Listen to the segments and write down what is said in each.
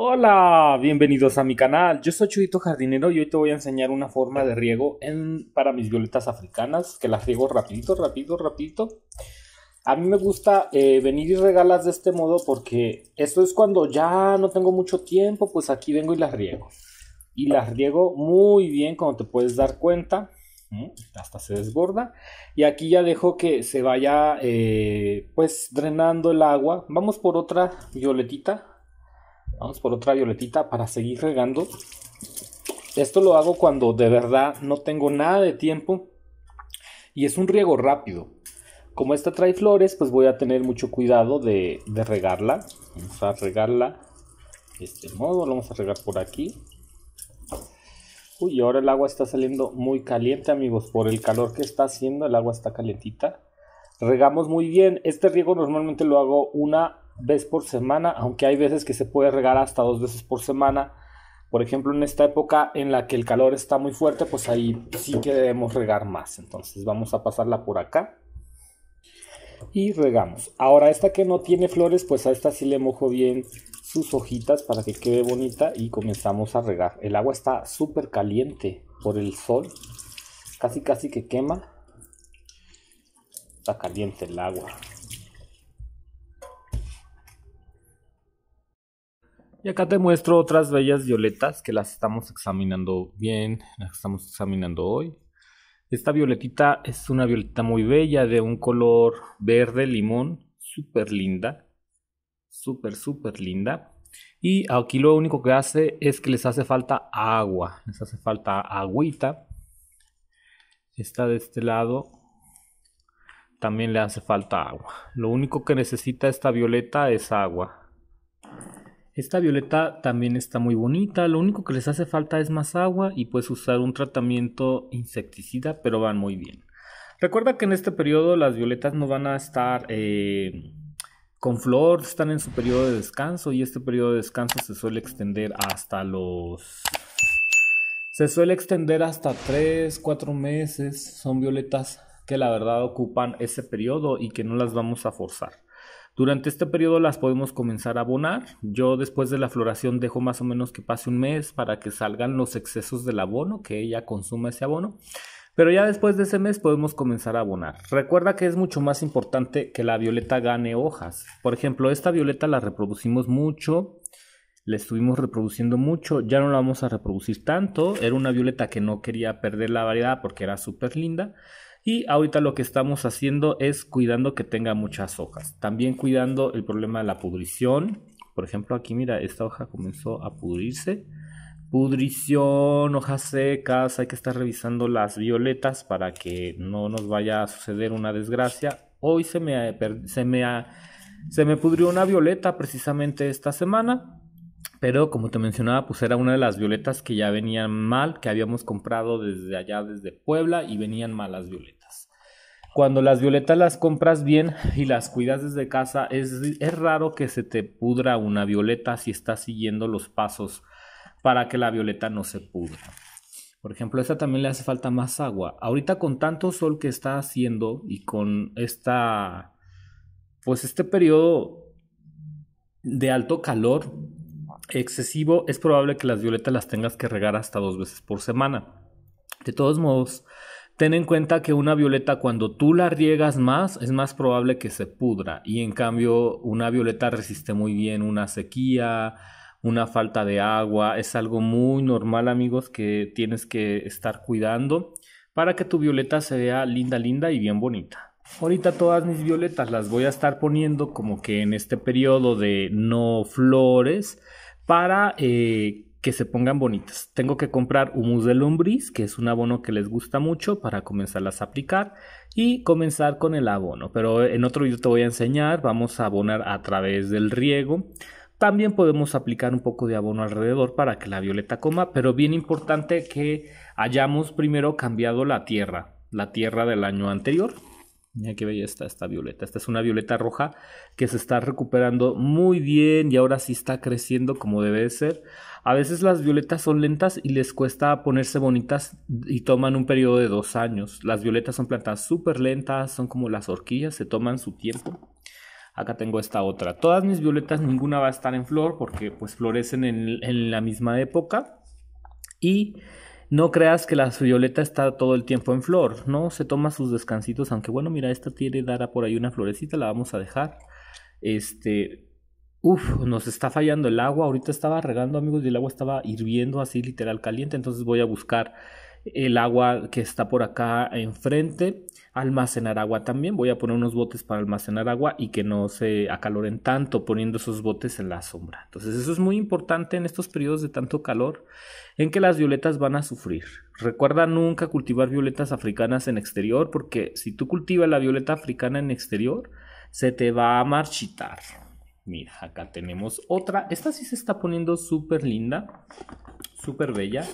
Hola, bienvenidos a mi canal. Yo soy Chudito Jardinero y hoy te voy a enseñar una forma de riego en, para mis violetas africanas, que las riego rapidito, rapidito, rapidito. A mí me gusta eh, venir y regalas de este modo porque esto es cuando ya no tengo mucho tiempo, pues aquí vengo y las riego. Y las riego muy bien, como te puedes dar cuenta. Hasta se desborda. Y aquí ya dejo que se vaya eh, pues drenando el agua. Vamos por otra violetita Vamos por otra violetita para seguir regando. Esto lo hago cuando de verdad no tengo nada de tiempo y es un riego rápido. Como esta trae flores, pues voy a tener mucho cuidado de, regarla. Vamos a regarla de este modo, lo vamos a regar por aquí. Uy, ahora el agua está saliendo muy caliente, amigos, por el calor que está haciendo, el agua está calientita. Regamos muy bien. Este riego normalmente lo hago una vez por semana, aunque hay veces que se puede regar hasta dos veces por semana. Por ejemplo, en esta época en la que el calor está muy fuerte, pues ahí sí que debemos regar más. Entonces vamos a pasarla por acá. Y regamos. Ahora esta que no tiene flores, pues a esta sí le mojo bien sus hojitas para que quede bonita y comenzamos a regar. El agua está súper caliente por el sol. Casi casi que quema. Está caliente el agua. Y acá te muestro otras bellas violetas que las estamos examinando bien, las estamos examinando hoy. Esta violetita es una violeta muy bella de un color verde limón, súper linda, súper, súper linda. Y aquí lo único que hace es que les hace falta agua, les hace falta agüita. Esta de este lado también le hace falta agua. Lo único que necesita esta violeta es agua. Esta violeta también está muy bonita, lo único que les hace falta es más agua y puedes usar un tratamiento insecticida, pero van muy bien. Recuerda que en este periodo las violetas no van a estar eh, con flor, están en su periodo de descanso y este periodo de descanso se suele extender hasta los... Se suele extender hasta 3, 4 meses. Son violetas que la verdad ocupan ese periodo y que no las vamos a forzar. Durante este periodo las podemos comenzar a abonar. Yo después de la floración dejo más o menos que pase un mes para que salgan los excesos del abono, que ella consuma ese abono. Pero ya después de ese mes podemos comenzar a abonar. Recuerda que es mucho más importante que la violeta gane hojas. Por ejemplo, esta violeta la reproducimos mucho, la estuvimos reproduciendo mucho, ya no la vamos a reproducir tanto. Era una violeta que no quería perder la variedad porque era súper linda y ahorita lo que estamos haciendo es cuidando que tenga muchas hojas. También cuidando el problema de la pudrición. Por ejemplo, aquí mira, esta hoja comenzó a pudrirse. Pudrición, hojas secas, hay que estar revisando las violetas para que no nos vaya a suceder una desgracia. Hoy se me, se me, se me pudrió una violeta precisamente esta semana pero como te mencionaba, pues era una de las violetas que ya venían mal, que habíamos comprado desde allá, desde Puebla, y venían malas violetas. Cuando las violetas las compras bien y las cuidas desde casa, es, es raro que se te pudra una violeta si estás siguiendo los pasos para que la violeta no se pudra. Por ejemplo, esta también le hace falta más agua. Ahorita con tanto sol que está haciendo y con esta, pues este periodo de alto calor, excesivo, es probable que las violetas las tengas que regar hasta dos veces por semana. De todos modos, ten en cuenta que una violeta cuando tú la riegas más es más probable que se pudra y en cambio una violeta resiste muy bien una sequía, una falta de agua, es algo muy normal amigos que tienes que estar cuidando para que tu violeta se vea linda, linda y bien bonita. Ahorita todas mis violetas las voy a estar poniendo como que en este periodo de no flores para eh, que se pongan bonitas. Tengo que comprar humus de lombriz, que es un abono que les gusta mucho para comenzarlas a aplicar y comenzar con el abono. Pero en otro video te voy a enseñar, vamos a abonar a través del riego. También podemos aplicar un poco de abono alrededor para que la violeta coma, pero bien importante que hayamos primero cambiado la tierra, la tierra del año anterior. Mira qué bella está esta violeta. Esta es una violeta roja que se está recuperando muy bien y ahora sí está creciendo como debe de ser. A veces las violetas son lentas y les cuesta ponerse bonitas y toman un periodo de dos años. Las violetas son plantas súper lentas, son como las horquillas, se toman su tiempo. Acá tengo esta otra. Todas mis violetas, ninguna va a estar en flor porque pues florecen en, en la misma época. Y no creas que la violeta está todo el tiempo en flor, ¿no? Se toma sus descansitos, aunque bueno, mira, esta tiene dar por ahí una florecita, la vamos a dejar. Este, Uf, nos está fallando el agua. Ahorita estaba regando, amigos, y el agua estaba hirviendo así, literal caliente. Entonces voy a buscar el agua que está por acá enfrente, almacenar agua también, voy a poner unos botes para almacenar agua y que no se acaloren tanto poniendo esos botes en la sombra. Entonces eso es muy importante en estos periodos de tanto calor en que las violetas van a sufrir. Recuerda nunca cultivar violetas africanas en exterior porque si tú cultivas la violeta africana en exterior se te va a marchitar. Mira, acá tenemos otra. Esta sí se está poniendo súper linda, súper bella.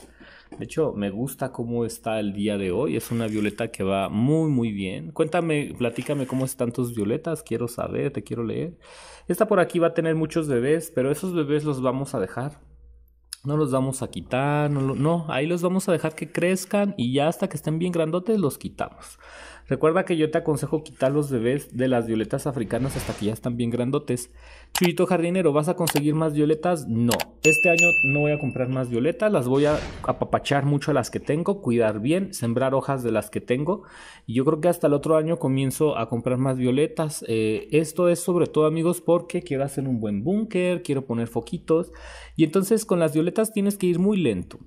De hecho, me gusta cómo está el día de hoy. Es una violeta que va muy, muy bien. Cuéntame, platícame cómo están tus violetas. Quiero saber, te quiero leer. Esta por aquí va a tener muchos bebés, pero esos bebés los vamos a dejar. No los vamos a quitar, no, no, ahí los vamos a dejar que crezcan y ya hasta que estén bien grandotes los quitamos. Recuerda que yo te aconsejo quitar los bebés de las violetas africanas hasta que ya están bien grandotes. Chuyito jardinero, ¿vas a conseguir más violetas? No. Este año no voy a comprar más violetas, las voy a apapachar mucho a las que tengo, cuidar bien, sembrar hojas de las que tengo. Y yo creo que hasta el otro año comienzo a comprar más violetas. Eh, esto es sobre todo, amigos, porque quiero hacer un buen búnker, quiero poner foquitos. Y entonces con las violetas tienes que ir muy lento.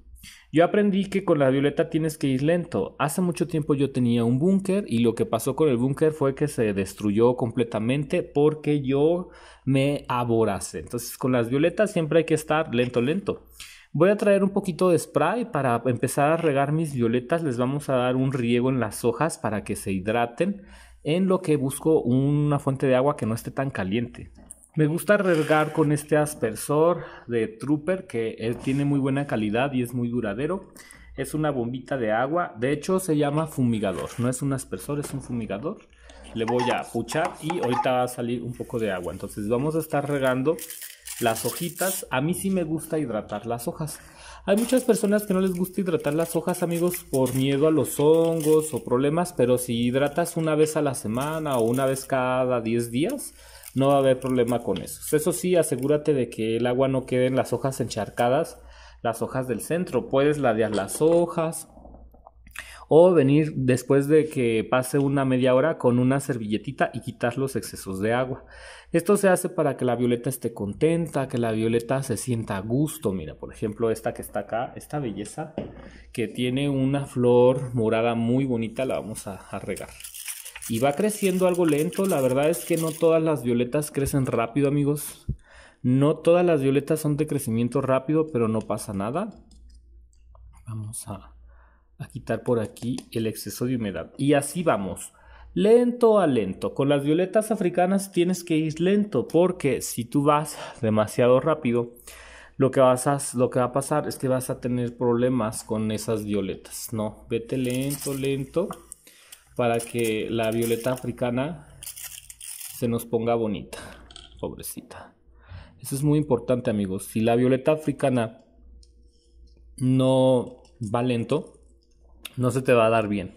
Yo aprendí que con la violeta tienes que ir lento. Hace mucho tiempo yo tenía un búnker y lo que pasó con el búnker fue que se destruyó completamente porque yo me aboracé. Entonces con las violetas siempre hay que estar lento, lento. Voy a traer un poquito de spray para empezar a regar mis violetas. Les vamos a dar un riego en las hojas para que se hidraten en lo que busco una fuente de agua que no esté tan caliente. Me gusta regar con este aspersor de Trooper que eh, tiene muy buena calidad y es muy duradero. Es una bombita de agua, de hecho se llama fumigador, no es un aspersor, es un fumigador. Le voy a puchar y ahorita va a salir un poco de agua. Entonces vamos a estar regando las hojitas. A mí sí me gusta hidratar las hojas. Hay muchas personas que no les gusta hidratar las hojas, amigos, por miedo a los hongos o problemas, pero si hidratas una vez a la semana o una vez cada 10 días, no va a haber problema con eso. Pues eso sí, asegúrate de que el agua no quede en las hojas encharcadas, las hojas del centro. Puedes ladear las hojas o venir después de que pase una media hora con una servilletita y quitar los excesos de agua. Esto se hace para que la violeta esté contenta, que la violeta se sienta a gusto. Mira, por ejemplo, esta que está acá, esta belleza que tiene una flor morada muy bonita, la vamos a, a regar y va creciendo algo lento. La verdad es que no todas las violetas crecen rápido, amigos. No todas las violetas son de crecimiento rápido, pero no pasa nada. Vamos a, quitar por aquí el exceso de humedad. Y así vamos. Lento a lento. Con las violetas africanas tienes que ir lento porque si tú vas demasiado rápido, lo que, vas a, lo que va a pasar es que vas a tener problemas con esas violetas. No, vete lento, lento para que la violeta africana se nos ponga bonita, pobrecita. Eso es muy importante, amigos. Si la violeta africana no va lento, no se te va a dar bien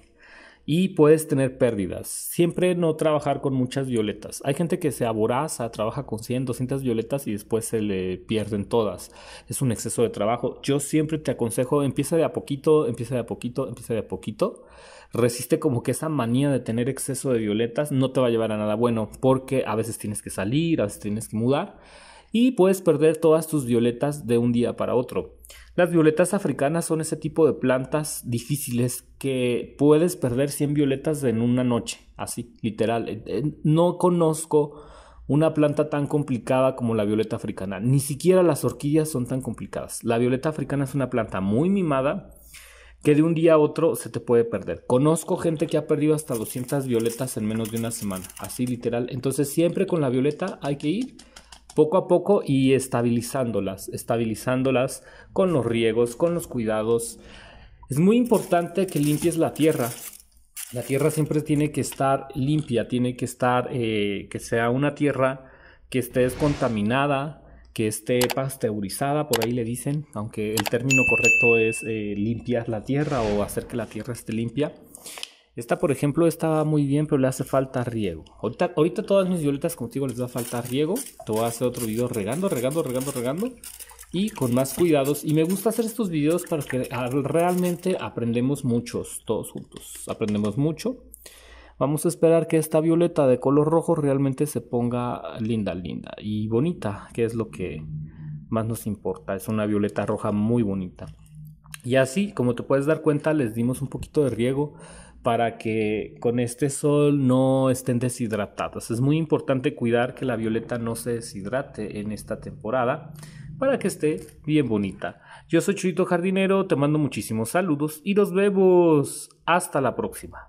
y puedes tener pérdidas. Siempre no trabajar con muchas violetas. Hay gente que se aboraza, trabaja con 100, 200 violetas y después se le pierden todas. Es un exceso de trabajo. Yo siempre te aconsejo, empieza de a poquito, empieza de a poquito, empieza de a poquito. Resiste como que esa manía de tener exceso de violetas no te va a llevar a nada bueno porque a veces tienes que salir, a veces tienes que mudar y puedes perder todas tus violetas de un día para otro. Las violetas africanas son ese tipo de plantas difíciles que puedes perder 100 violetas en una noche, así, literal. Eh, eh, no conozco una planta tan complicada como la violeta africana. Ni siquiera las orquídeas son tan complicadas. La violeta africana es una planta muy mimada que de un día a otro se te puede perder. Conozco gente que ha perdido hasta 200 violetas en menos de una semana, así literal. Entonces siempre con la violeta hay que ir poco a poco y estabilizándolas, estabilizándolas con los riegos, con los cuidados. Es muy importante que limpies la tierra. La tierra siempre tiene que estar limpia, tiene que estar, eh, que sea una tierra que esté descontaminada, que esté pasteurizada, por ahí le dicen, aunque el término correcto es eh, limpiar la tierra o hacer que la tierra esté limpia. Esta, por ejemplo, estaba muy bien, pero le hace falta riego. Ahorita, todas mis violetas, como te digo, les va a faltar riego. Te voy a hacer otro video regando, regando, regando, regando. Y con más cuidados. Y me gusta hacer estos videos para que ah, realmente aprendemos muchos, todos juntos. Aprendemos mucho. Vamos a esperar que esta violeta de color rojo realmente se ponga linda, linda y bonita, que es lo que más nos importa. Es una violeta roja muy bonita. Y así, como te puedes dar cuenta, les dimos un poquito de riego para que con este sol no estén deshidratadas. Es muy importante cuidar que la violeta no se deshidrate en esta temporada para que esté bien bonita. Yo soy Chuito Jardinero, te mando muchísimos saludos y nos vemos. Hasta la próxima.